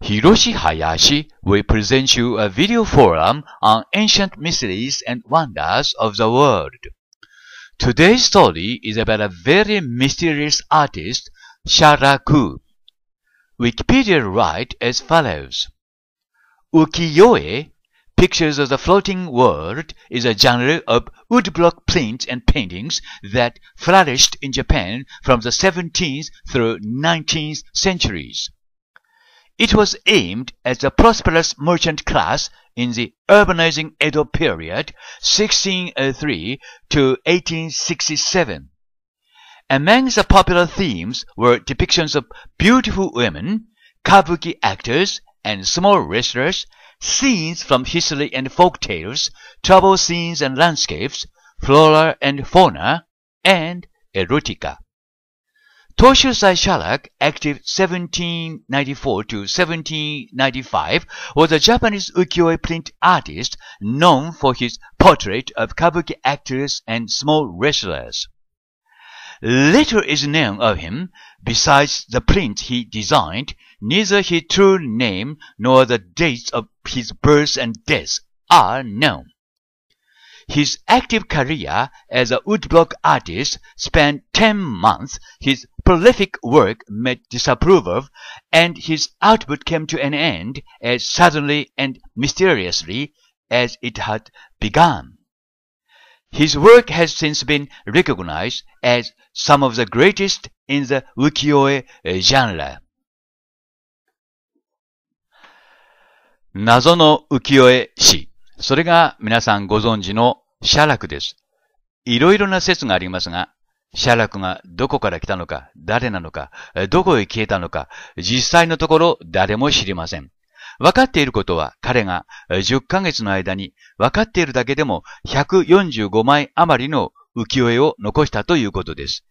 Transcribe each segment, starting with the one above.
Hiroshi Hayashi will present you a video forum on ancient mysteries and wonders of the world. Today's story is about a very mysterious artist, Sharaku. Wikipedia writes as follows. Ukiyo-e, Pictures of the Floating World, is a genre of woodblock prints and paintings that flourished in Japan from the 17th through 19th centuries. It was aimed at the prosperous merchant class in the urbanizing Edo period, 1603 to 1867. Among the popular themes were depictions of beautiful women, kabuki actors, and small wrestlers, scenes from history and folk tales, travel scenes and landscapes, flora and fauna, and erotica. Toshusai Shalak, active 1794 to 1795, was a Japanese ukiyo-e print artist known for his portrait of kabuki actors and small wrestlers. Little is known of him besides the prints he designed, neither his true name nor the dates of his birth and death are known. His active career as a woodblock artist spanned 10 months. His prolific work met disapproval, and his output came to an end as suddenly and mysteriously as it had begun. His work has since been recognized as some of the greatest in the ukiyo-e genre. 謎の浮世絵師それが皆さんご存知の写楽です。いろいろな説がありますが、写楽がどこから来たのか、誰なのか、どこへ消えたのか、実際のところ誰も知りません。分かっていることは彼が10ヶ月の間に分かっているだけでも145枚余りの浮世絵を残したということです。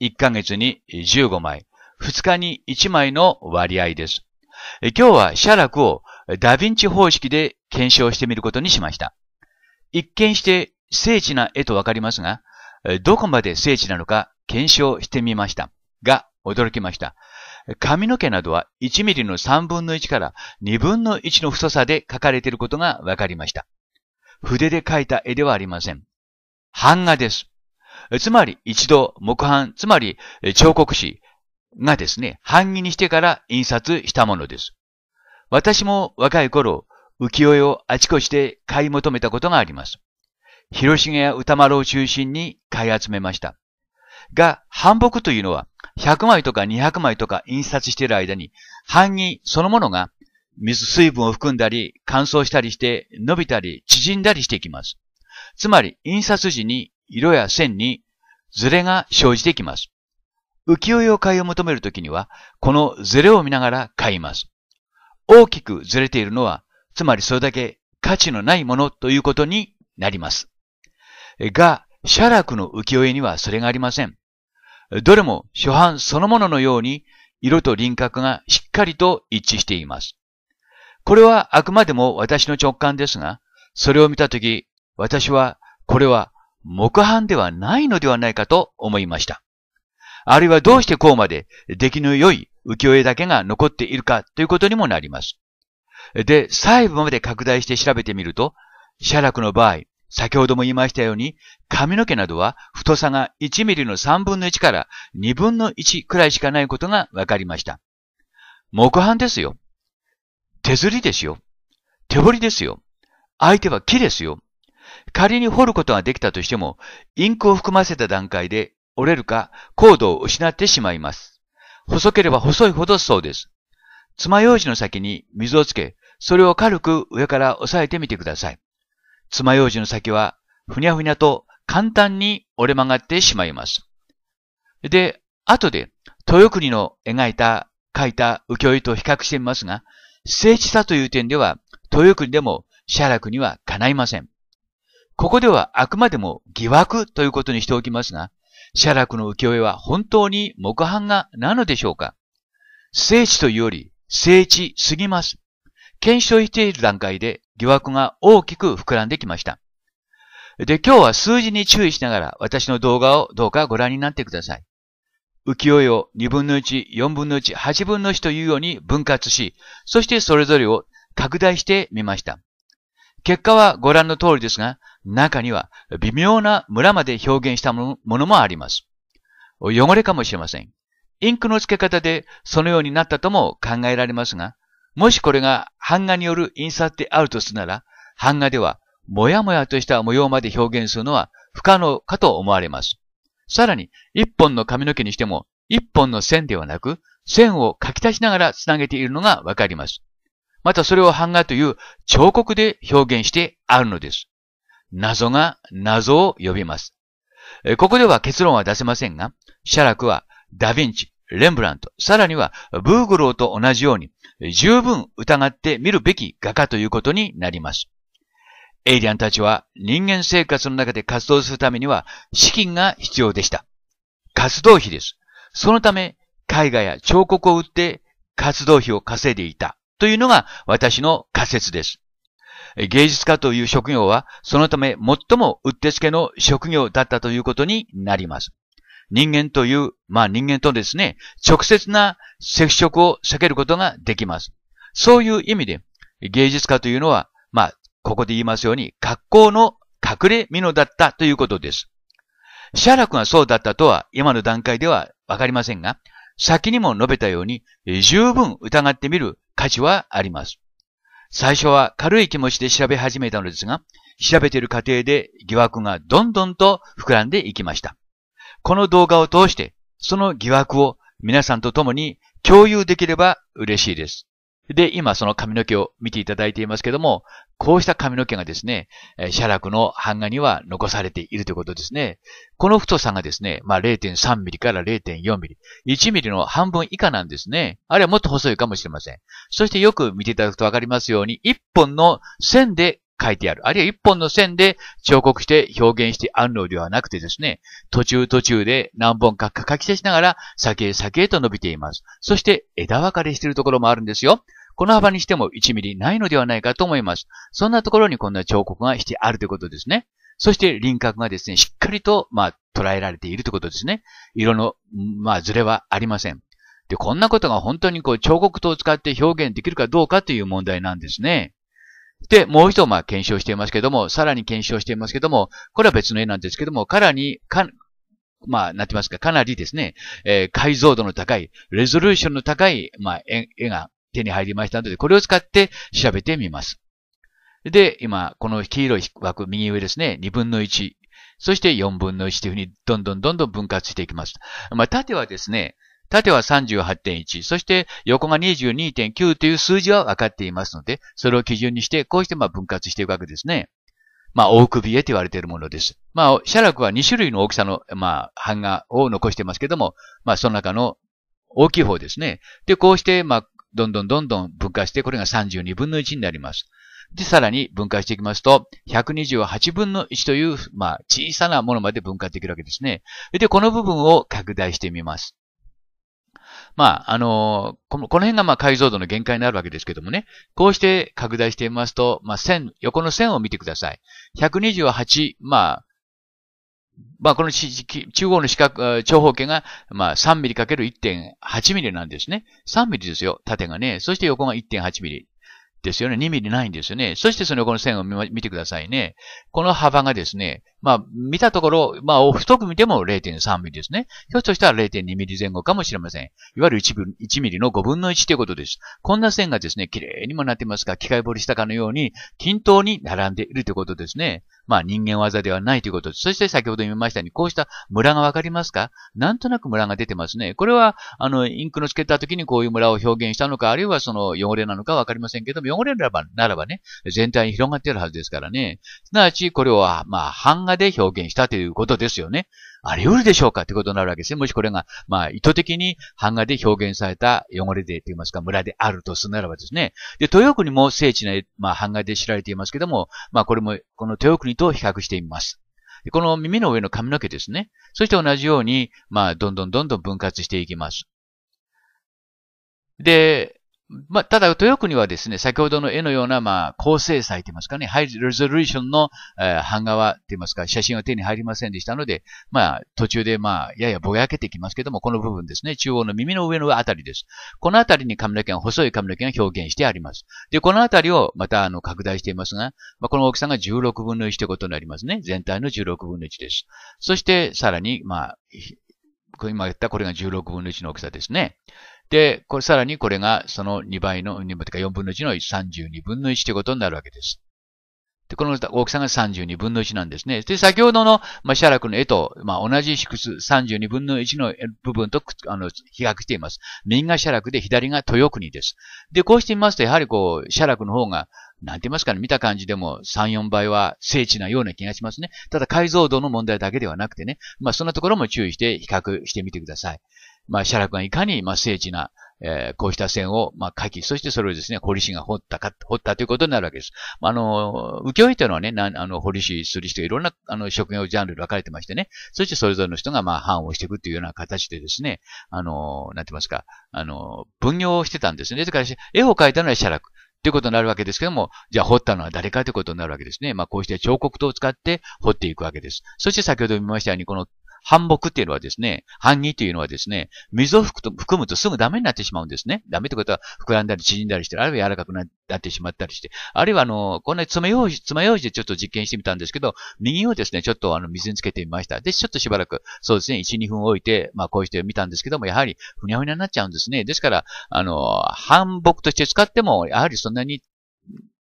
1ヶ月に15枚、2日に1枚の割合です。今日は写楽をダヴィンチ方式で検証してみることにしました。一見して精緻な絵とわかりますが、どこまで精緻なのか検証してみました。が、驚きました。髪の毛などは1ミリの3分の1から2分の1の太さで描かれていることがわかりました。筆で描いた絵ではありません。版画です。つまり一度木版、つまり彫刻師がですね、版木にしてから印刷したものです。私も若い頃、浮世絵をあちこちで買い求めたことがあります。広重や歌丸を中心に買い集めました。が、版木というのは、100枚とか200枚とか印刷している間に、版木そのものが水、水分を含んだり、乾燥したりして、伸びたり、縮んだりしていきます。つまり、印刷時に色や線にズレが生じてきます。浮世絵を買いを求めるときには、このズレを見ながら買います。大きくずれているのは、つまりそれだけ価値のないものということになります。が、写楽の浮世絵にはそれがありません。どれも初版そのもののように色と輪郭がしっかりと一致しています。これはあくまでも私の直感ですが、それを見たとき、私はこれは木版ではないのではないかと思いました。あるいはどうしてこうまで出来の良い浮世絵だけが残っているかということにもなります。で、細部まで拡大して調べてみると、写楽の場合、先ほども言いましたように、髪の毛などは太さが1ミリの3分の1から2分の1くらいしかないことが分かりました。木版ですよ。手刷りですよ。手彫りですよ。相手は木ですよ。仮に彫ることができたとしても、インクを含ませた段階で折れるか、コードを失ってしまいます。細ければ細いほどそうです。爪楊枝の先に水をつけ、それを軽く上から押さえてみてください。爪楊枝の先は、ふにゃふにゃと簡単に折れ曲がってしまいます。で、後で、豊国の描いた、描いた浮世絵と比較してみますが、精地さという点では、豊国でも写楽にはかないません。ここではあくまでも疑惑ということにしておきますが、写楽の浮世絵は本当に木版画なのでしょうか聖地というより聖地すぎます。検証している段階で疑惑が大きく膨らんできました。で、今日は数字に注意しながら私の動画をどうかご覧になってください。浮世絵を2分の1、4分の1、8分の1というように分割し、そしてそれぞれを拡大してみました。結果はご覧の通りですが、中には微妙な村まで表現したものもあります。汚れかもしれません。インクの付け方でそのようになったとも考えられますが、もしこれが版画による印刷であるとするなら、版画ではもやもやとした模様まで表現するのは不可能かと思われます。さらに、一本の髪の毛にしても、一本の線ではなく、線を書き足しながらつなげているのがわかります。またそれを版画という彫刻で表現してあるのです。謎が謎を呼びます。ここでは結論は出せませんが、シャラクはダヴィンチ、レンブラント、さらにはブーグローと同じように十分疑ってみるべき画家ということになります。エイリアンたちは人間生活の中で活動するためには資金が必要でした。活動費です。そのため絵画や彫刻を売って活動費を稼いでいたというのが私の仮説です。芸術家という職業は、そのため最もうってつけの職業だったということになります。人間という、まあ人間とですね、直接な接触を避けることができます。そういう意味で、芸術家というのは、まあ、ここで言いますように、格好の隠れ蓑だったということです。シャラクがそうだったとは今の段階ではわかりませんが、先にも述べたように、十分疑ってみる価値はあります。最初は軽い気持ちで調べ始めたのですが、調べている過程で疑惑がどんどんと膨らんでいきました。この動画を通して、その疑惑を皆さんと共に共有できれば嬉しいです。で、今その髪の毛を見ていただいていますけども、こうした髪の毛がですね、写楽の版画には残されているということですね。この太さがですね、まあ0.3ミリから0.4ミリ、1ミリの半分以下なんですね。あるいはもっと細いかもしれません。そしてよく見ていただくとわかりますように、1本の線で書いてある。あるいは一本の線で彫刻して表現してあるのではなくてですね、途中途中で何本か書き消しながら先へ先へと伸びています。そして枝分かれしているところもあるんですよ。この幅にしても1ミリないのではないかと思います。そんなところにこんな彫刻がしてあるということですね。そして輪郭がですね、しっかりと、まあ、捉えられているということですね。色の、まあ、ズレはありません。で、こんなことが本当にこう、彫刻刀を使って表現できるかどうかという問題なんですね。で、もう一度、まあ、検証していますけども、さらに検証していますけども、これは別の絵なんですけども、かなり、か、まあ、なってますか、かなりですね、えー、解像度の高い、レゾリューションの高い、まあ、絵が、手に入りましたので、これを使って調べてみます。で、今、この黄色い枠、右上ですね、2分の1、そして4分の1というふうに、どんどんどんどん分割していきます。まあ、縦はですね、縦は38.1、そして横が22.9という数字は分かっていますので、それを基準にして、こうしてまあ分割していくわけですね。まあ、大首絵と言われているものです。まあ、写楽は2種類の大きさの、まあ、版画を残してますけども、まあ、その中の大きい方ですね。で、こうして、まあ、どんどんどんどん分解して、これが32分の1になります。で、さらに分解していきますと、128分の1という、まあ、小さなものまで分解できるわけですね。で、この部分を拡大してみます。まあ、あのー、この辺がまあ解像度の限界になるわけですけどもね、こうして拡大してみますと、まあ、線、横の線を見てください。128、まあ、まあ、この中央の四角、長方形が、まあ、3ミリかける1.8ミリなんですね。3ミリですよ、縦がね。そして横が1.8ミリ。ですよね。2ミリないんですよね。そしてその横の線を見てくださいね。この幅がですね、まあ、見たところ、まあ、太く見ても0.3ミリですね。ひょっとしたら0.2ミリ前後かもしれません。いわゆる 1, 1ミリの5分の1ということです。こんな線がですね、綺麗にもなってますが、機械彫りしたかのように均等に並んでいるということですね。まあ人間技ではないということ。そして先ほど言いましたように、こうしたムラがわかりますかなんとなくムラが出てますね。これは、あの、インクのつけた時にこういう村を表現したのか、あるいはその汚れなのかわかりませんけども、汚れならば、ならばね、全体に広がっているはずですからね。すなわち、これは、まあ、版画で表現したということですよね。あり得るでしょうかってことになるわけですね。もしこれが、まあ、意図的に版画で表現された汚れでと言いますか、村であるとするならばですね。で、豊国も聖地な、まあ、版画で知られていますけども、まあ、これも、この豊国と比較してみます。この耳の上の髪の毛ですね。そして同じように、まあ、どんどんどんどん分割していきます。で、まあ、ただ、豊国はですね、先ほどの絵のような、まあ、高精細と言いますかね、ハイレゾルーションの、えー、版画は、て言いますか、写真は手に入りませんでしたので、まあ、途中で、まあ、ややぼやけてきますけども、この部分ですね、中央の耳の上のあたりです。このあたりに髪の毛が、細い髪の毛が表現してあります。で、このあたりを、また、あの、拡大していますが、まあ、この大きさが16分の1ということになりますね。全体の16分の1です。そして、さらに、まあ、今言ったこれが16分の1の大きさですね。で、これ、さらにこれがその2倍の、2倍というか4分の1の32分の1ということになるわけです。で、この大きさが32分の1なんですね。で、先ほどの、まあ、シャラクの絵と、まあ、同じ縮図、32分の1の部分と、あの、比較しています。右がシャラクで、左が豊国です。で、こうしてみますと、やはりこう、シャラクの方が、なんて言いますかね、見た感じでも3、4倍は精緻なような気がしますね。ただ解像度の問題だけではなくてね、まあそんなところも注意して比較してみてください。まあ、写楽がいかに、まあ、精緻な、えー、こうした線を、まあ、書き、そしてそれをですね、堀氏が掘ったか、掘ったということになるわけです。まあ、の、浮世絵というのはね、なあの、り氏、する人がいろんな、あの、職業ジャンルで分かれてましてね、そしてそれぞれの人が、まあ、反をしていくというような形でですね、あの、なんて言いますか、あの、分業をしてたんですね。ですから、絵を描いたのは写楽。ということになるわけですけども、じゃあ掘ったのは誰かということになるわけですね。まあこうして彫刻刀を使って掘っていくわけです。そして先ほど見ましたように、この反目っていうのはですね、反義というのはですね、水を含むとすぐダメになってしまうんですね。ダメってことは膨らんだり縮んだりして、あるいは柔らかくなってしまったりして、あるいはあの、こんな爪楊枝、爪楊枝でちょっと実験してみたんですけど、右をですね、ちょっとあの、水につけてみました。で、ちょっとしばらく、そうですね、1、2分置いて、まあ、こうしてみたんですけども、やはり、ふにゃふにゃになっちゃうんですね。ですから、あの、反木として使っても、やはりそんなに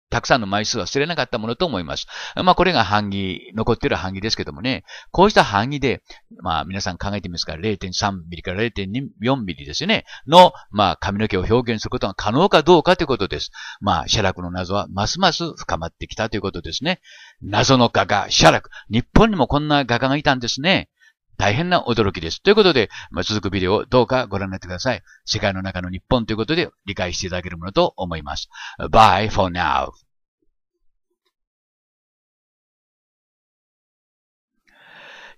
たくさんの枚数は忘れなかったものと思います。まあこれが版木、残っている版木ですけどもね、こうした版木で、まあ皆さん考えてみますか0.3ミリから0.4ミリですね、の、まあ髪の毛を表現することが可能かどうかということです。まあ写楽の謎はますます深まってきたということですね。謎の画家、写楽。日本にもこんな画家がいたんですね。大変な驚きです。ということで、まあ、続くビデオをどうかご覧になってください。世界の中の日本ということで理解していただけるものと思います。Bye for now.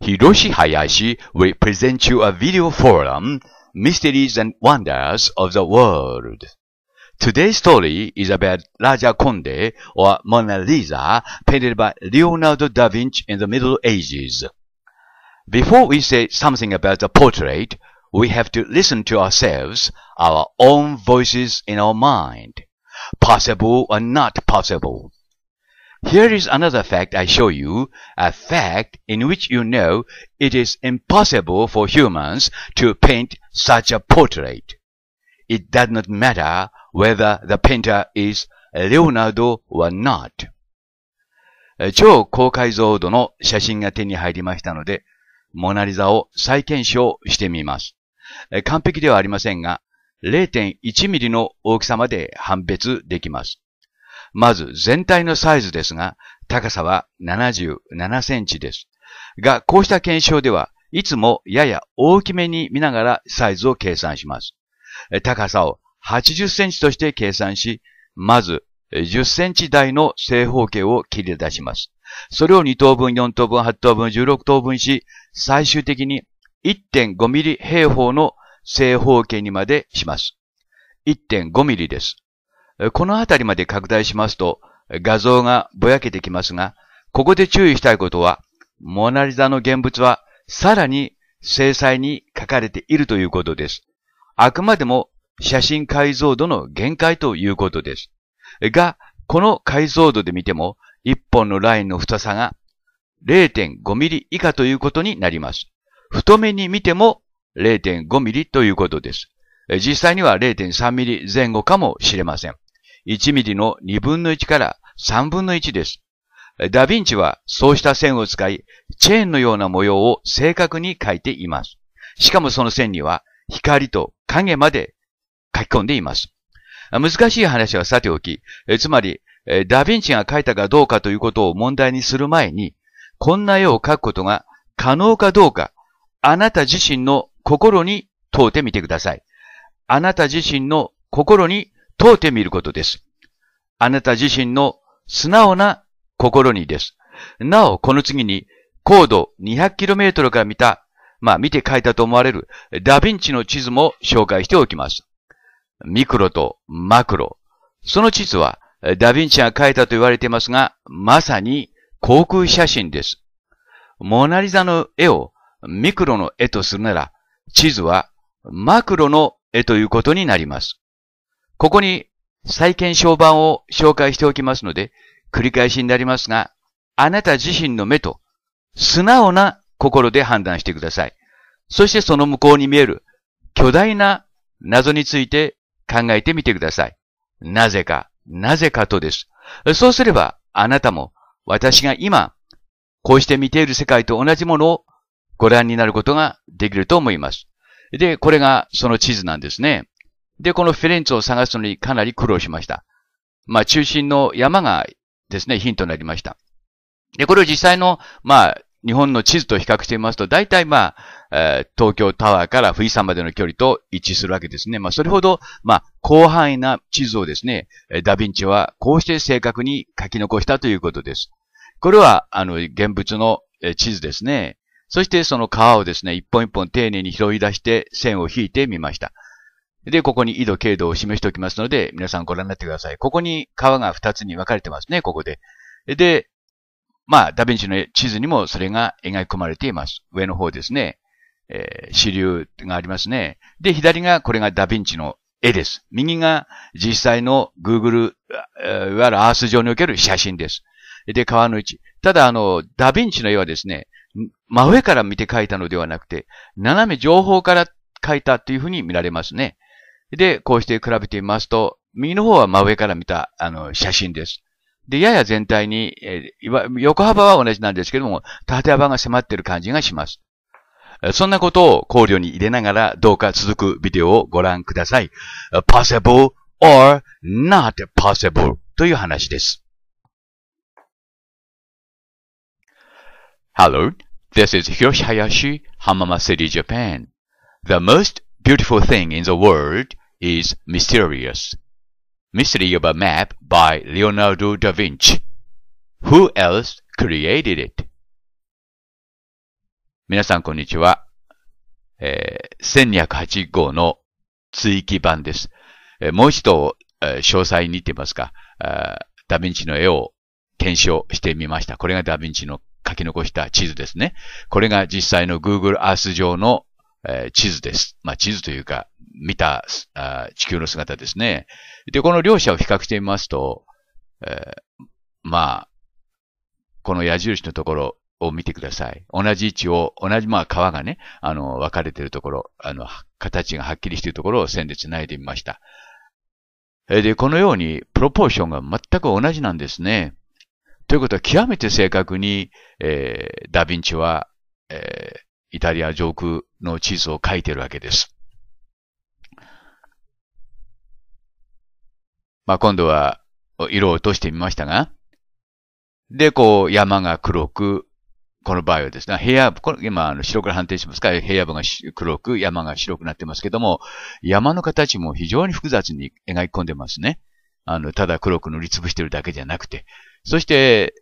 広林 will present you a video forum, Mysteries and Wonders of the World. Today's story is about Raja Conde or Mona Lisa painted by Leonardo da Vinci in the Middle Ages. Before we say something about the portrait, we have to listen to ourselves, our own voices in our mind, possible or not possible. Here is another fact I show you, a fact in which you know it is impossible for humans to paint such a portrait. It does not matter whether the painter is Leonardo or not. 超高解像度の写真が手に入りましたので、モナリザを再検証してみます。完璧ではありませんが、0.1ミリの大きさまで判別できます。まず全体のサイズですが、高さは77センチです。が、こうした検証では、いつもやや大きめに見ながらサイズを計算します。高さを80センチとして計算し、まず10センチ台の正方形を切り出します。それを2等分、4等分、8等分、16等分し、最終的に1.5ミリ平方の正方形にまでします。1.5ミリです。このあたりまで拡大しますと、画像がぼやけてきますが、ここで注意したいことは、モナリザの現物はさらに精細に書かれているということです。あくまでも写真解像度の限界ということです。が、この解像度で見ても一本のラインの太さが0.5ミリ以下ということになります。太めに見ても0.5ミリということです。実際には0.3ミリ前後かもしれません。1ミリの2分の1から3分の1です。ダヴィンチはそうした線を使い、チェーンのような模様を正確に描いています。しかもその線には光と影まで書き込んでいます。難しい話はさておき、つまりダヴィンチが描いたかどうかということを問題にする前に、こんな絵を描くことが可能かどうか、あなた自身の心に問うてみてください。あなた自身の心に問うてみることです。あなた自身の素直な心にです。なお、この次に、高度 200km から見た、まあ見て書いたと思われるダヴィンチの地図も紹介しておきます。ミクロとマクロ。その地図はダヴィンチが描いたと言われていますが、まさに航空写真です。モナリザの絵をミクロの絵とするなら、地図はマクロの絵ということになります。ここに再建証版を紹介しておきますので、繰り返しになりますが、あなた自身の目と素直な心で判断してください。そしてその向こうに見える巨大な謎について考えてみてください。なぜかなぜかとです。そうすれば、あなたも、私が今、こうして見ている世界と同じものをご覧になることができると思います。で、これがその地図なんですね。で、このフィレンツェを探すのにかなり苦労しました。まあ、中心の山がですね、ヒントになりました。で、これを実際の、まあ、日本の地図と比較してみますと、大体まあ、えー、東京タワーから富士山までの距離と一致するわけですね。まあ、それほど、まあ、広範囲な地図をですね、ダヴィンチはこうして正確に書き残したということです。これは、あの、現物の地図ですね。そしてその川をですね、一本一本丁寧に拾い出して線を引いてみました。で、ここに緯度、経度を示しておきますので、皆さんご覧になってください。ここに川が二つに分かれてますね、ここで。で、まあ、ダヴィンチの地図にもそれが描き込まれています。上の方ですね。えー、支流がありますね。で、左がこれがダヴィンチの絵です。右が実際の Google、いわゆるアース上における写真です。で、川の位置。ただ、あの、ダヴィンチの絵はですね、真上から見て描いたのではなくて、斜め情報から描いたというふうに見られますね。で、こうして比べてみますと、右の方は真上から見た、あの、写真です。で、やや全体に、えー、横幅は同じなんですけども、縦幅が迫っている感じがします。そんなことを考慮に入れながら、どうか続くビデオをご覧ください。possible or not possible という話です。Hello, this is Hiroshi Hayashi, Hamama City, Japan. The most beautiful thing in the world is mysterious. Mystery of a Map by Leonardo da Vinci. Who else created it? 皆さんこんにちは。えー、1208号の追記版です。えー、もう一度、えー、詳細に言ってますか、ダヴィンチの絵を検証してみました。これがダヴィンチの書き残した地図ですね。これが実際の Google Earth 上の、えー、地図です。まあ地図というか、見たあ地球の姿ですね。で、この両者を比較してみますと、えー、まあ、この矢印のところを見てください。同じ位置を、同じまあ川がね、あの、分かれているところ、あの、形がはっきりしているところを線で繋いでみました。で、このように、プロポーションが全く同じなんですね。ということは、極めて正確に、えー、ダヴィンチは、えー、イタリア上空の地図を書いているわけです。まあ、今度は色を落としてみましたが、で、こう、山が黒く、この場合はですね、平野部、今、白から判定しますから、平野部が黒く、山が白くなってますけども、山の形も非常に複雑に描き込んでますね。あの、ただ黒く塗りつぶしてるだけじゃなくて。そして、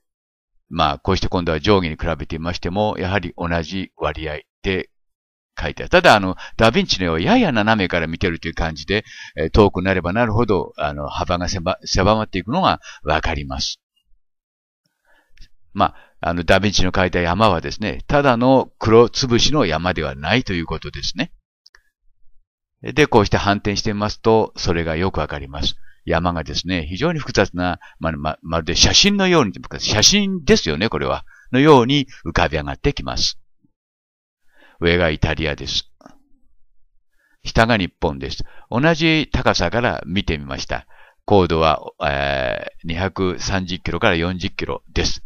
まあ、こうして今度は上下に比べてみましても、やはり同じ割合で書いてある。ただ、あの、ダヴィンチの絵をやや斜めから見てるという感じで、え遠くなればなるほど、あの、幅が狭まっていくのがわかります。まあ、あの、ダヴィンチの描いた山はですね、ただの黒つぶしの山ではないということですね。で、こうして反転してみますと、それがよくわかります。山がですね、非常に複雑な、ま、ま、まるで写真のように、写真ですよね、これは。のように浮かび上がってきます。上がイタリアです。下が日本です。同じ高さから見てみました。高度は、えー、230キロから40キロです。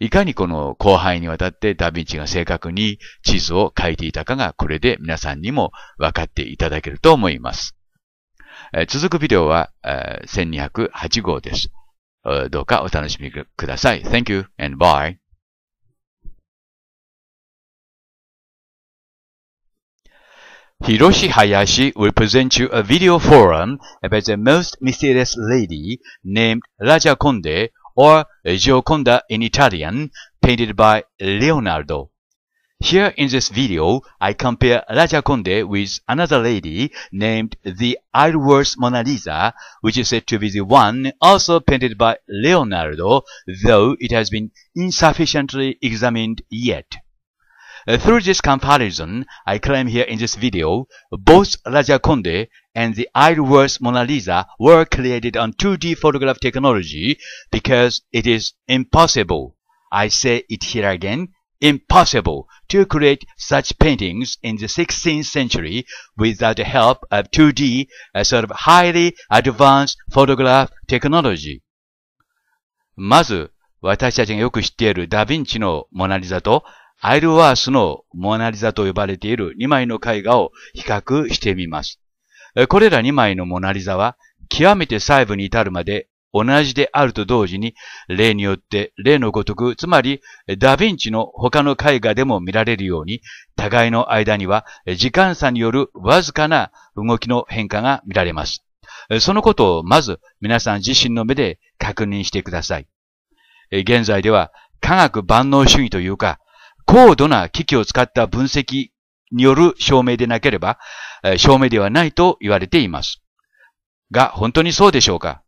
いかにこの広範囲にわたってダヴィンチが正確に地図を書いていたかがこれで皆さんにも分かっていただけると思います。えー、続くビデオは、えー、1208号です。どうかお楽しみください。Thank you and bye. Hiroshi Hayashi will present you a video forum about the most mysterious lady named Raja Conde or Gioconda in Italian, painted by Leonardo. Here in this video, I compare Raja Conde with another lady named the Isleworth Mona Lisa, which is said to be the one also painted by Leonardo, though it has been insufficiently examined yet. Uh, through this comparison, I claim here in this video, both Raja Conde and the Isleworth Mona Lisa were created on 2D photograph technology because it is impossible, I say it here again, impossible to create such paintings in the 16th century without the help of 2D, a sort of highly advanced photograph technology. まず、私たちがよく知っているダヴィンチのモナリザとアイルワースのモナリザと呼ばれている2枚の絵画を比較してみます。これら2枚のモナリザは、極めて細部に至るまで同じであると同時に、例によって例のごとく、つまりダヴィンチの他の絵画でも見られるように、互いの間には時間差によるわずかな動きの変化が見られます。そのことをまず皆さん自身の目で確認してください。現在では科学万能主義というか、高度な機器を使った分析による証明でなければ、証明ではないと言われています。が、本当にそうでしょうか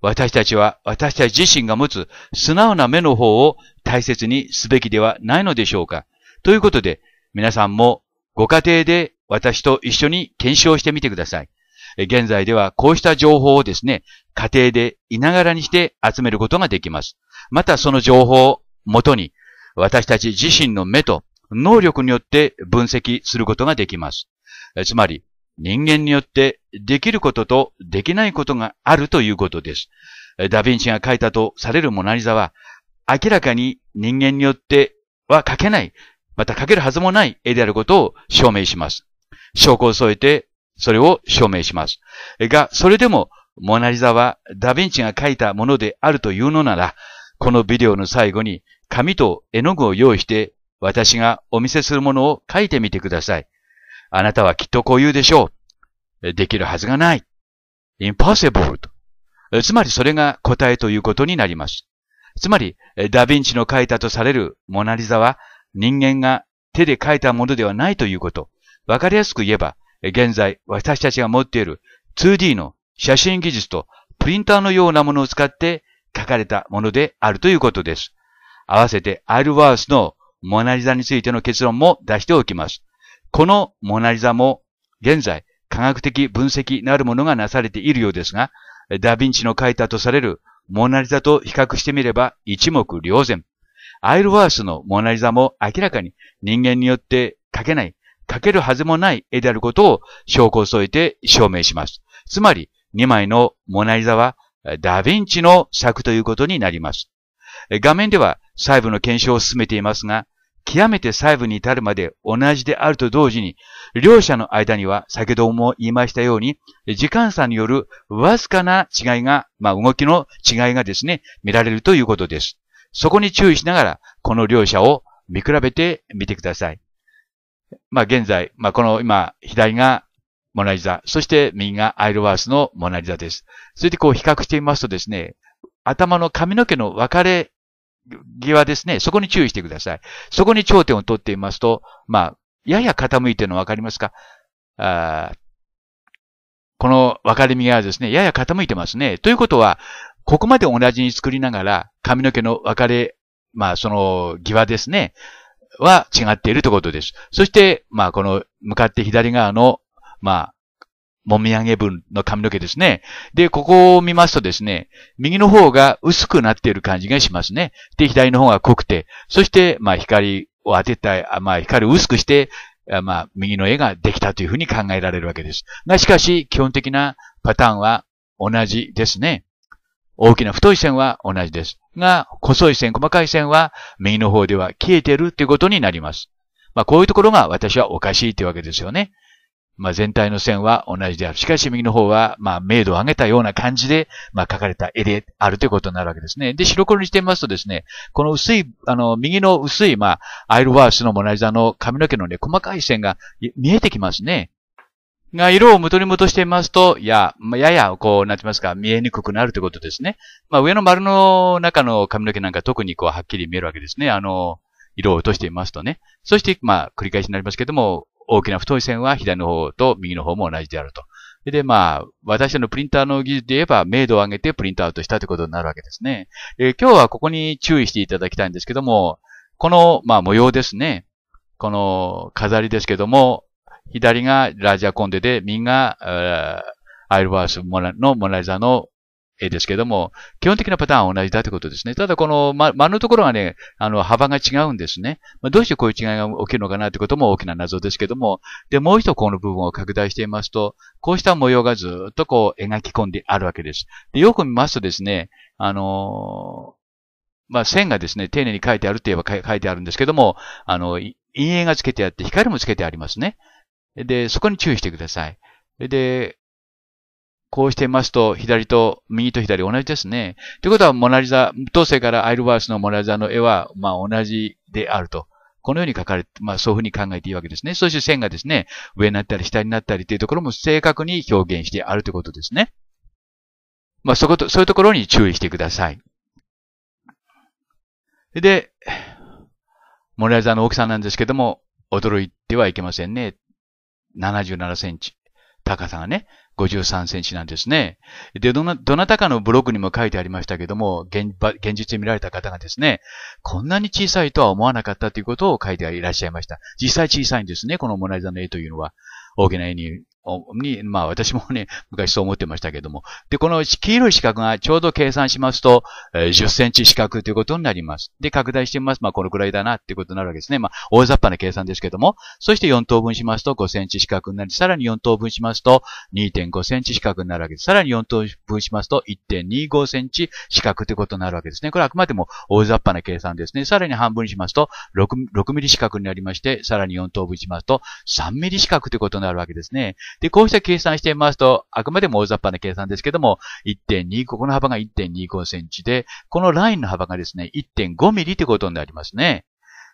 私たちは私たち自身が持つ素直な目の方を大切にすべきではないのでしょうかということで、皆さんもご家庭で私と一緒に検証してみてください。現在ではこうした情報をですね、家庭でいながらにして集めることができます。またその情報を元に私たち自身の目と能力によって分析することができます。つまり、人間によってできることとできないことがあるということです。ダヴィンチが書いたとされるモナリザは、明らかに人間によっては書けない、また書けるはずもない絵であることを証明します。証拠を添えて、それを証明します。が、それでも、モナリザはダヴィンチが書いたものであるというのなら、このビデオの最後に紙と絵の具を用意して、私がお見せするものを書いてみてください。あなたはきっとこう言うでしょう。できるはずがない。impossible と。つまりそれが答えということになります。つまり、ダヴィンチの書いたとされるモナリザは人間が手で書いたものではないということ。わかりやすく言えば、現在私たちが持っている 2D の写真技術とプリンターのようなものを使って書かれたものであるということです。合わせてアイルワースのモナリザについての結論も出しておきます。このモナリザも現在科学的分析なるものがなされているようですが、ダヴィンチの書いたとされるモナリザと比較してみれば一目瞭然。アイルワースのモナリザも明らかに人間によって描けない、描けるはずもない絵であることを証拠を添えて証明します。つまり、2枚のモナリザはダヴィンチの作ということになります。画面では細部の検証を進めていますが、極めて細部に至るまで同じであると同時に、両者の間には、先ほども言いましたように、時間差によるわずかな違いが、まあ、動きの違いがですね、見られるということです。そこに注意しながら、この両者を見比べてみてください。まあ、現在、まあ、この今、左がモナリザ、そして右がアイルワースのモナリザです。それでこう比較してみますとですね、頭の髪の毛の分かれ際ですね、そこに注意してください。そこに頂点を取っていますと、まあ、やや傾いてるのわかりますかあこの分かれ目がですね、やや傾いてますね。ということは、ここまで同じに作りながら、髪の毛の分かれ、まあ、その、際ですね、は違っているということです。そして、まあ、この、向かって左側の、まあ、もみあげ分の髪の毛ですね。で、ここを見ますとですね、右の方が薄くなっている感じがしますね。で、左の方が濃くて、そして、まあ、光を当てたい、まあ、光を薄くして、まあ、右の絵ができたというふうに考えられるわけです。が、しかし、基本的なパターンは同じですね。大きな太い線は同じです。が、細い線、細かい線は右の方では消えているということになります。まあ、こういうところが私はおかしいというわけですよね。まあ、全体の線は同じである。しかし右の方は、まあ、明度を上げたような感じで、まあ、書かれた絵であるということになるわけですね。で、白黒にしてみますとですね、この薄い、あの、右の薄い、まあ、アイルワースのモナリザの髪の毛のね、細かい線が見えてきますね。が、色を元に戻してみますと、や、まやや、こう、なってますか、見えにくくなるということですね。まあ、上の丸の中の髪の毛なんか特にこう、はっきり見えるわけですね。あの、色を落としてみますとね。そして、まあ、繰り返しになりますけども、大きな太い線は左の方と右の方も同じであると。で、まあ、私のプリンターの技術で言えば、明度を上げてプリントアウトしたということになるわけですね。えー、今日はここに注意していただきたいんですけども、この、まあ、模様ですね。この飾りですけども、左がラジアコンデで、右が、アイルバースのモナリザのですけども、基本的なパターンは同じだということですね。ただこの、ま、間のところはね、あの、幅が違うんですね。まあ、どうしてこういう違いが起きるのかなということも大きな謎ですけども、で、もう一度この部分を拡大していますと、こうした模様がずっとこう描き込んであるわけです。で、よく見ますとですね、あのまあ、線がですね、丁寧に書いてあるといえば書いてあるんですけども、あの、陰影がつけてあって、光もつけてありますね。で、そこに注意してください。で、こうしてみますと、左と、右と左同じですね。ということは、モナリザ、当世からアイルバースのモナリザの絵は、まあ同じであると。このように書かれて、まあそういうふうに考えていいわけですね。そして線がですね、上になったり下になったりというところも正確に表現してあるということですね。まあそこと、そういうところに注意してください。で、モナリザの大きさなんですけども、驚いてはいけませんね。77センチ。高さがね。53センチなんですね。で、どな、どなたかのブログにも書いてありましたけども、現現実で見られた方がですね、こんなに小さいとは思わなかったということを書いていらっしゃいました。実際小さいんですね、このモナリザの絵というのは。大きな絵にに、まあ私もね、昔そう思ってましたけども。で、この黄色い四角がちょうど計算しますと、え10センチ四角ということになります。で、拡大してみます。まあこのくらいだなっていうことになるわけですね。まあ大雑把な計算ですけども。そして4等分しますと5センチ四角になり、さらに4等分しますと2.5センチ四角になるわけです。さらに4等分しますと1.25センチ四角ということになるわけですね。これあくまでも大雑把な計算ですね。さらに半分にしますと6、6ミリ四角になりまして、さらに4等分しますと3ミリ四角ということになるわけですね。で、こうした計算してみますと、あくまでも大雑把な計算ですけども、1.2、ここの幅が1.25センチで、このラインの幅がですね、1.5ミリってことになりますね。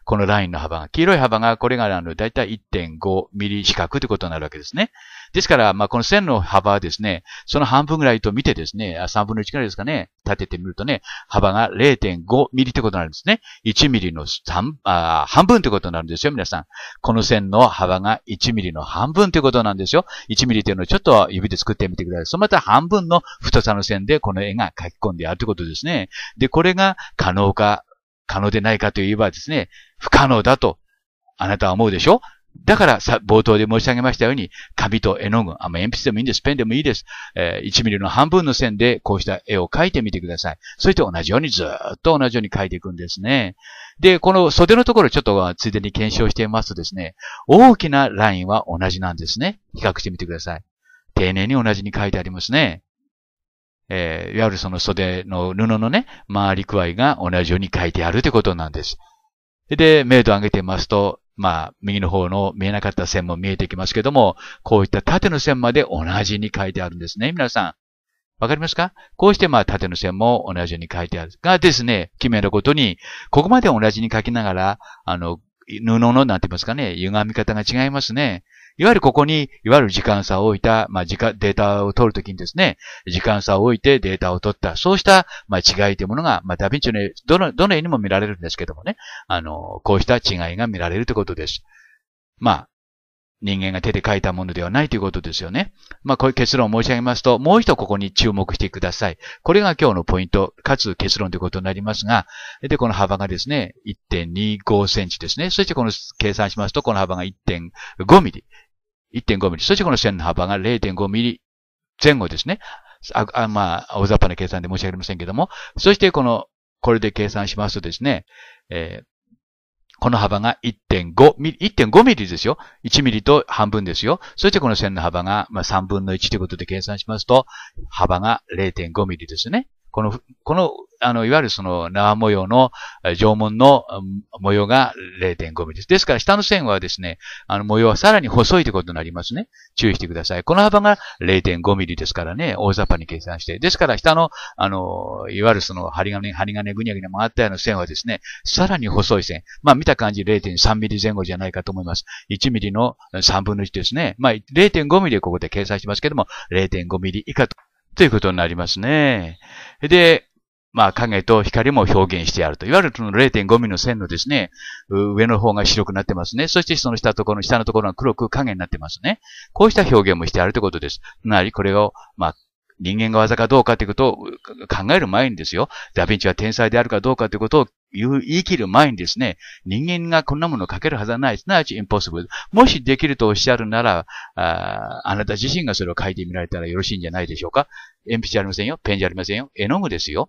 このラインの幅が、黄色い幅が、これがあの、だいたい1.5ミリ四角ってことになるわけですね。ですから、まあ、この線の幅はですね、その半分ぐらいと見てですね、3分の1ぐらいですかね、立ててみるとね、幅が0.5ミリってことになるんですね。1ミリの3あ半分ってことになるんですよ、皆さん。この線の幅が1ミリの半分ってことなんですよ。1ミリっていうのをちょっと指で作ってみてください。そのまた半分の太さの線でこの絵が書き込んであるってことですね。で、これが可能か、可能でないかといえばですね、不可能だとあなたは思うでしょだからさ、冒頭で申し上げましたように、紙と絵の具、あんま鉛筆でもいいんです、ペンでもいいです。えー、1ミリの半分の線でこうした絵を描いてみてください。そして同じようにずっと同じように描いていくんですね。で、この袖のところちょっとついでに検証してみますとですね、大きなラインは同じなんですね。比較してみてください。丁寧に同じに書いてありますね。えー、いわゆるその袖の布のね、回り具合が同じように書いてあるということなんです。で、明度を上げてみますと、まあ、右の方の見えなかった線も見えてきますけども、こういった縦の線まで同じに書いてあるんですね、皆さん。わかりますかこうしてまあ縦の線も同じように書いてある。がですね、決めることに、ここまで同じに書きながら、あの、布のなんて言いますかね、歪み方が違いますね。いわゆるここに、いわゆる時間差を置いた、まあ、時間、データを取るときにですね、時間差を置いてデータを取った、そうした、まあ、違いというものが、まあ、ダヴィンチの、どの、どの絵にも見られるんですけどもね、あの、こうした違いが見られるということです。まあ、人間が手で書いたものではないということですよね。まあ、こういう結論を申し上げますと、もう一度ここに注目してください。これが今日のポイント、かつ結論ということになりますが、で、この幅がですね、1.25センチですね。そしてこの計算しますと、この幅が1.5ミリ。1.5ミリ。そしてこの線の幅が0.5ミリ前後ですね。ああまあ、大雑把な計算で申し訳ありませんけども。そしてこの、これで計算しますとですね、えーこの幅が1.5ミリ、1.5ミリですよ。1ミリと半分ですよ。そしてこの線の幅が、まあ、3分の1ということで計算しますと、幅が0.5ミリですね。この、この、あの、いわゆるその縄模様の縄文の模様が0.5ミリです。ですから下の線はですね、あの模様はさらに細いということになりますね。注意してください。この幅が0.5ミリですからね、大雑把に計算して。ですから下の、あの、いわゆるその針金、針金ぐにゃぐにゃ回ったような線はですね、さらに細い線。まあ見た感じ0.3ミリ前後じゃないかと思います。1ミリの3分の1ですね。まあ0.5ミリでここで計算しますけども、0.5ミリ以下と。ということになりますね。で、まあ影と光も表現してやると。いわゆるその0.5ミリの線のですね、上の方が白くなってますね。そしてその下とこの下のところが黒く影になってますね。こうした表現もしてあるということです。つまり、これを、まあ、人間が技かどうかということを考える前にですよ。ダヴィンチは天才であるかどうかということを言い切る前にですね、人間がこんなものを書けるはずはない。すなわち impossible。もしできるとおっしゃるなら、ああなた自身がそれを書いてみられたらよろしいんじゃないでしょうか。鉛筆じゃありませんよ。ペンじゃありませんよ。絵の具ですよ。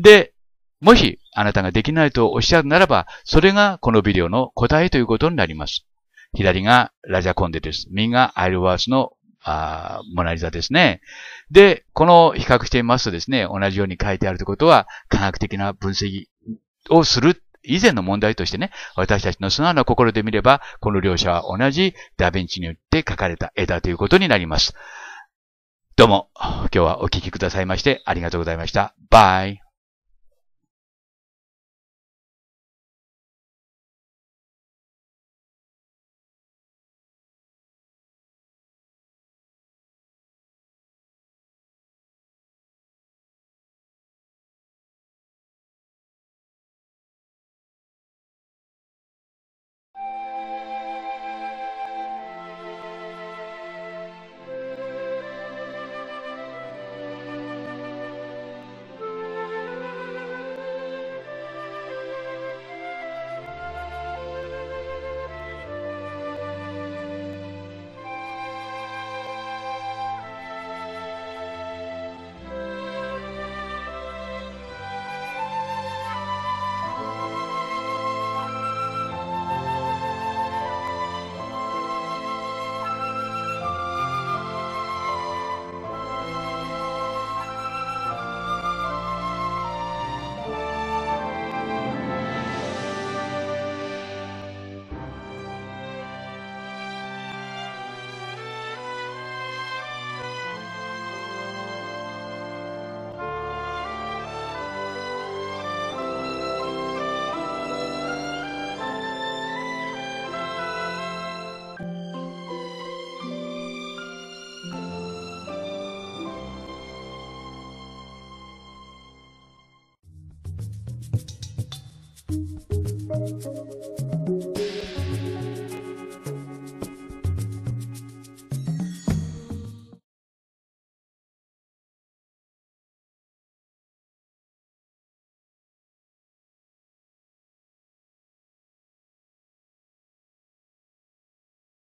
で、もしあなたができないとおっしゃるならば、それがこのビデオの答えということになります。左がラジャコンデです。右がアイルワースのあモナリザですね。で、この比較してみますとですね、同じように書いてあるということは、科学的な分析をする以前の問題としてね、私たちの素直な心で見れば、この両者は同じダヴィンチによって描かれた絵だということになります。どうも、今日はお聴きくださいましてありがとうございました。バイ。